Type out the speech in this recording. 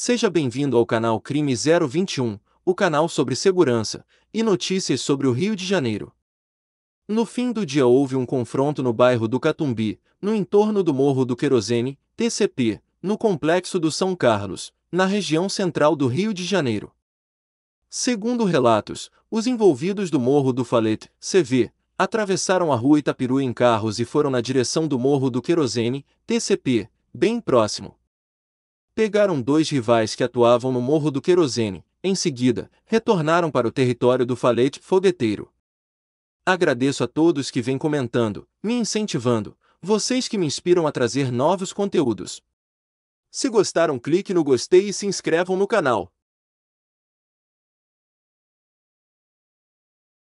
Seja bem-vindo ao canal Crime 021, o canal sobre segurança e notícias sobre o Rio de Janeiro. No fim do dia houve um confronto no bairro do Catumbi, no entorno do Morro do Querosene, TCP, no complexo do São Carlos, na região central do Rio de Janeiro. Segundo relatos, os envolvidos do Morro do Falete, CV, atravessaram a rua Itapiru em carros e foram na direção do Morro do Querosene, TCP, bem próximo, pegaram dois rivais que atuavam no Morro do Querosene, em seguida, retornaram para o território do falete fogueteiro. Agradeço a todos que vêm comentando, me incentivando, vocês que me inspiram a trazer novos conteúdos. Se gostaram, clique no gostei e se inscrevam no canal.